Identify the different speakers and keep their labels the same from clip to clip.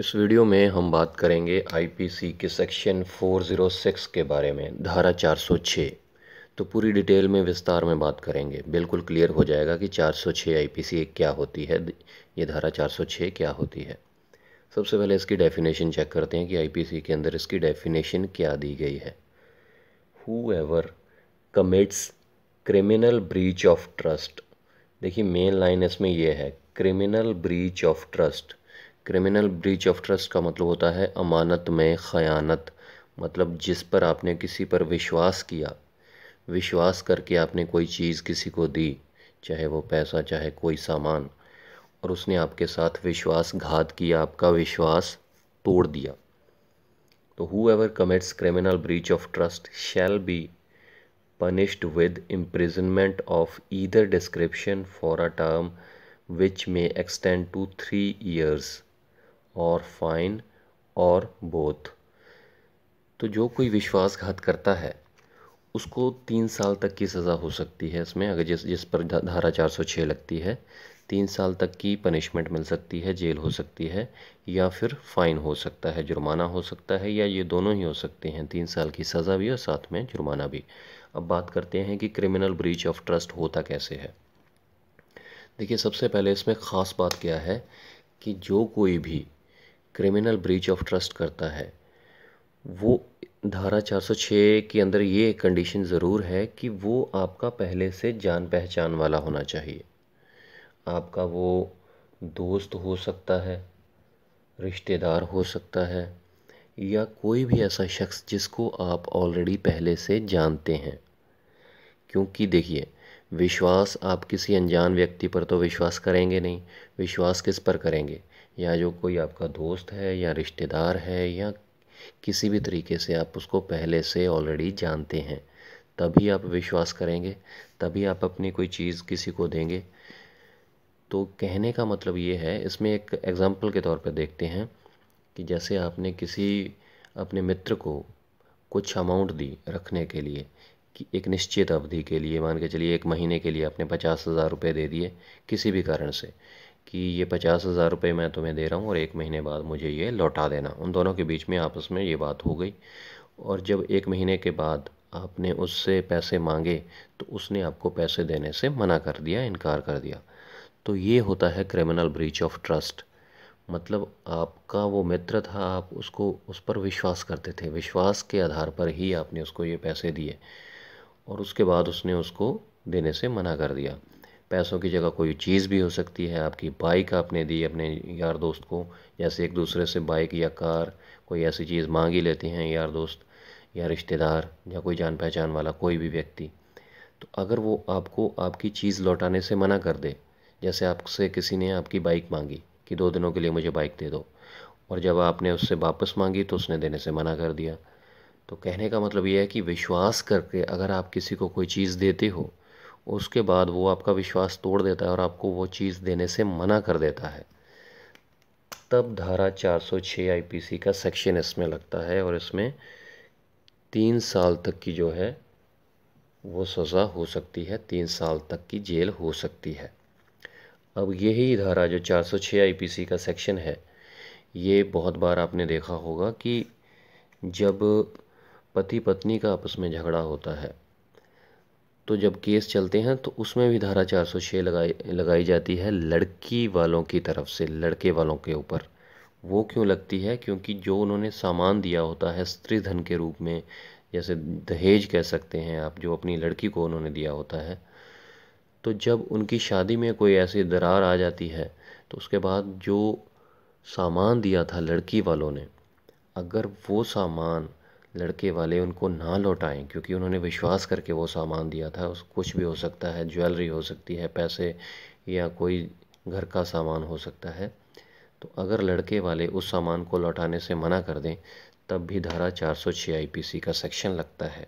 Speaker 1: इस वीडियो में हम बात करेंगे आईपीसी के सेक्शन 406 के बारे में धारा 406 तो पूरी डिटेल में विस्तार में बात करेंगे बिल्कुल क्लियर हो जाएगा कि 406 आईपीसी क्या होती है ये धारा 406 क्या होती है सबसे पहले इसकी डेफिनेशन चेक करते हैं कि आईपीसी के अंदर इसकी डेफिनेशन क्या दी गई है whoever commits criminal breach of trust देखिए मेन लाइन इसमें यह है criminal breach of trust criminal breach of trust का मतलब होता है अमानत में ख़यानत मतलब जिस पर आपने किसी पर विश्वास किया विश्वास करके आपने कोई चीज़ किसी को दी चाहे वो पैसा चाहे कोई सामान और उसने आपके साथ विश्वासघात किया आपका विश्वास तोड़ दिया तो whoever commits criminal breach of trust shall be punished with imprisonment of either description for a term which may extend to three years और फाइन और बोथ तो जो कोई विश्वासघात करता है उसको तीन साल तक की सज़ा हो सकती है इसमें अगर जिस जिस पर धारा चार सौ छः लगती है तीन साल तक की पनिशमेंट मिल सकती है जेल हो सकती है या फिर फ़ाइन हो सकता है जुर्माना हो सकता है या ये दोनों ही हो सकते हैं तीन साल की सज़ा भी और साथ में जुर्माना भी अब बात करते हैं कि क्रिमिनल ब्रीच ऑफ ट्रस्ट होता कैसे है देखिए सबसे पहले इसमें ख़ास बात क्या है कि जो कोई भी क्रिमिनल ब्रीच ऑफ ट्रस्ट करता है वो धारा 406 के अंदर ये कंडीशन ज़रूर है कि वो आपका पहले से जान पहचान वाला होना चाहिए आपका वो दोस्त हो सकता है रिश्तेदार हो सकता है या कोई भी ऐसा शख्स जिसको आप ऑलरेडी पहले से जानते हैं क्योंकि देखिए विश्वास आप किसी अनजान व्यक्ति पर तो विश्वास करेंगे नहीं विश्वास किस पर करेंगे या जो कोई आपका दोस्त है या रिश्तेदार है या किसी भी तरीके से आप उसको पहले से ऑलरेडी जानते हैं तभी आप विश्वास करेंगे तभी आप अपनी कोई चीज़ किसी को देंगे तो कहने का मतलब ये है इसमें एक एग्ज़ाम्पल के तौर पर देखते हैं कि जैसे आपने किसी अपने मित्र को कुछ अमाउंट दी रखने के लिए कि एक निश्चित अवधि के लिए मान के चलिए एक महीने के लिए आपने पचास हज़ार रुपये दे दिए किसी भी कारण से कि ये पचास हज़ार रुपये मैं तुम्हें दे रहा हूँ और एक महीने बाद मुझे ये लौटा देना उन दोनों के बीच में आपस में ये बात हो गई और जब एक महीने के बाद आपने उससे पैसे मांगे तो उसने आपको पैसे देने से मना कर दिया इनकार कर दिया तो ये होता है क्रिमिनल ब्रीच ऑफ ट्रस्ट मतलब आपका वो मित्र था आप उसको उस पर विश्वास करते थे विश्वास के आधार पर ही आपने उसको ये पैसे दिए और उसके बाद उसने उसको देने से मना कर दिया पैसों की जगह कोई चीज़ भी हो सकती है आपकी बाइक आपने दी अपने यार दोस्त को जैसे एक दूसरे से बाइक या कार कोई ऐसी चीज़ मांग ही लेते हैं यार दोस्त या रिश्तेदार या कोई जान पहचान वाला कोई भी व्यक्ति तो अगर वो आपको आपकी चीज़ लौटाने से मना कर दे जैसे आपसे किसी ने आपकी बाइक मांगी कि दो दिनों के लिए मुझे बाइक दे दो और जब आपने उससे वापस मांगी तो उसने देने से मना कर दिया तो कहने का मतलब ये है कि विश्वास करके अगर आप किसी को कोई चीज़ देते हो उसके बाद वो आपका विश्वास तोड़ देता है और आपको वो चीज़ देने से मना कर देता है तब धारा 406 आईपीसी का सेक्शन इसमें लगता है और इसमें तीन साल तक की जो है वो सज़ा हो सकती है तीन साल तक की जेल हो सकती है अब यही धारा जो 406 आईपीसी का सेक्शन है ये बहुत बार आपने देखा होगा कि जब पति पत्नी का आपस में झगड़ा होता है तो जब केस चलते हैं तो उसमें भी धारा 406 लगाई लगाई जाती है लड़की वालों की तरफ से लड़के वालों के ऊपर वो क्यों लगती है क्योंकि जो उन्होंने सामान दिया होता है स्त्री धन के रूप में जैसे दहेज कह सकते हैं आप जो अपनी लड़की को उन्होंने दिया होता है तो जब उनकी शादी में कोई ऐसी दरार आ जाती है तो उसके बाद जो सामान दिया था लड़की वालों ने अगर वो सामान लड़के वाले उनको ना लौटाएं क्योंकि उन्होंने विश्वास करके वो सामान दिया था उस कुछ भी हो सकता है ज्वेलरी हो सकती है पैसे या कोई घर का सामान हो सकता है तो अगर लड़के वाले उस सामान को लौटाने से मना कर दें तब भी धारा चार सौ आईपीसी का सेक्शन लगता है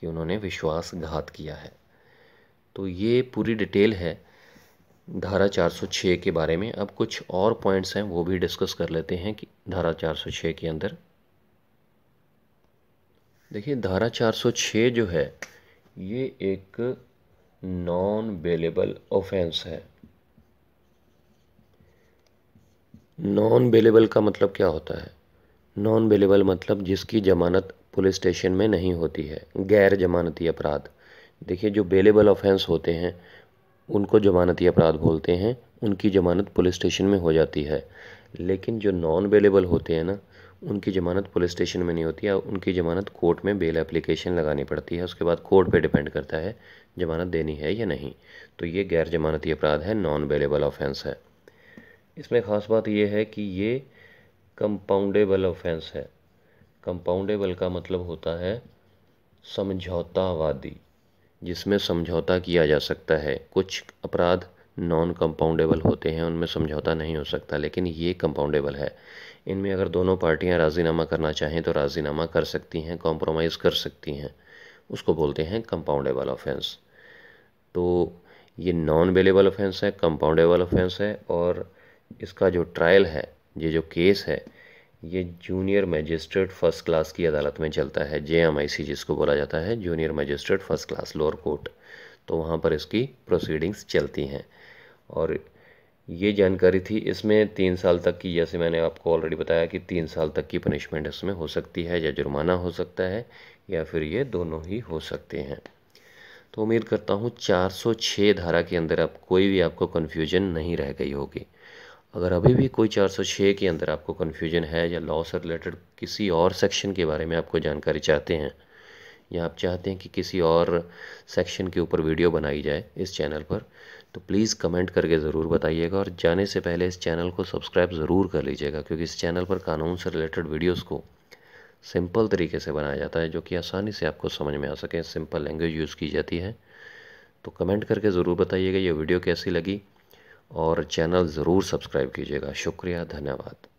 Speaker 1: कि उन्होंने विश्वासघात किया है तो ये पूरी डिटेल है धारा 406 के बारे में अब कुछ और पॉइंट्स हैं वो भी डिस्कस कर लेते हैं कि धारा 406 के अंदर देखिए धारा 406 जो है ये एक नॉन बेलेबल ऑफेंस है नॉन बेलेबल का मतलब क्या होता है नॉन बेलेबल मतलब जिसकी जमानत पुलिस स्टेशन में नहीं होती है गैर जमानती अपराध देखिए जो बेलेबल ऑफेंस होते हैं उनको जमानती अपराध बोलते हैं उनकी जमानत पुलिस स्टेशन में हो जाती है लेकिन जो नॉन बेलेबल होते हैं ना उनकी ज़मानत पुलिस स्टेशन में नहीं होती है उनकी ज़मानत कोर्ट में बेल एप्लीकेशन लगानी पड़ती है उसके बाद कोर्ट पे डिपेंड करता है ज़मानत देनी है या नहीं तो ये गैर जमानती अपराध है नॉन बेलेबल ऑफेंस है इसमें ख़ास बात यह है कि ये कंपाउंडेबल ऑफेंस है कंपाउंडेबल का मतलब होता है समझौतावादी जिसमें समझौता किया जा सकता है कुछ अपराध नॉन कंपाउंडेबल होते हैं उनमें समझौता नहीं हो सकता लेकिन ये कंपाउंडेबल है इनमें अगर दोनों पार्टियां राजीनामा करना चाहें तो राजीनामा कर सकती हैं कॉम्प्रोमाइज़ कर सकती हैं उसको बोलते हैं कंपाउंडेबल ऑफेंस तो ये नॉन अवेलेबल ऑफेंस है कंपाउंडेबल ऑफेंस है और इसका जो ट्रायल है ये जो केस है ये जूनियर मजिस्ट्रेट फर्स्ट क्लास की अदालत में चलता है जे एम आई सी जिसको बोला जाता है junior magistrate first class lower court तो वहाँ पर इसकी प्रोसीडिंग्स चलती हैं और ये जानकारी थी इसमें तीन साल तक की जैसे मैंने आपको ऑलरेडी बताया कि तीन साल तक की पनिशमेंट इसमें हो सकती है या जुर्माना हो सकता है या फिर ये दोनों ही हो सकते हैं तो उम्मीद करता हूँ 406 धारा के अंदर अब कोई भी आपको कन्फ्यूजन नहीं रह गई होगी अगर अभी भी कोई 406 के अंदर आपको कन्फ्यूजन है या लॉ से रिलेटेड किसी और सेक्शन के बारे में आपको जानकारी चाहते हैं या आप चाहते हैं कि किसी और सेक्शन के ऊपर वीडियो बनाई जाए इस चैनल पर तो प्लीज़ कमेंट करके ज़रूर बताइएगा और जाने से पहले इस चैनल को सब्सक्राइब ज़रूर कर लीजिएगा क्योंकि इस चैनल पर कानून से रिलेटेड वीडियोज़ को सिंपल तरीके से बनाया जाता है जो कि आसानी से आपको समझ में आ सके सिंपल लैंग्वेज यूज़ की जाती है तो कमेंट करके ज़रूर बताइएगा ये वीडियो कैसी लगी और चैनल ज़रूर सब्सक्राइब कीजिएगा शुक्रिया धन्यवाद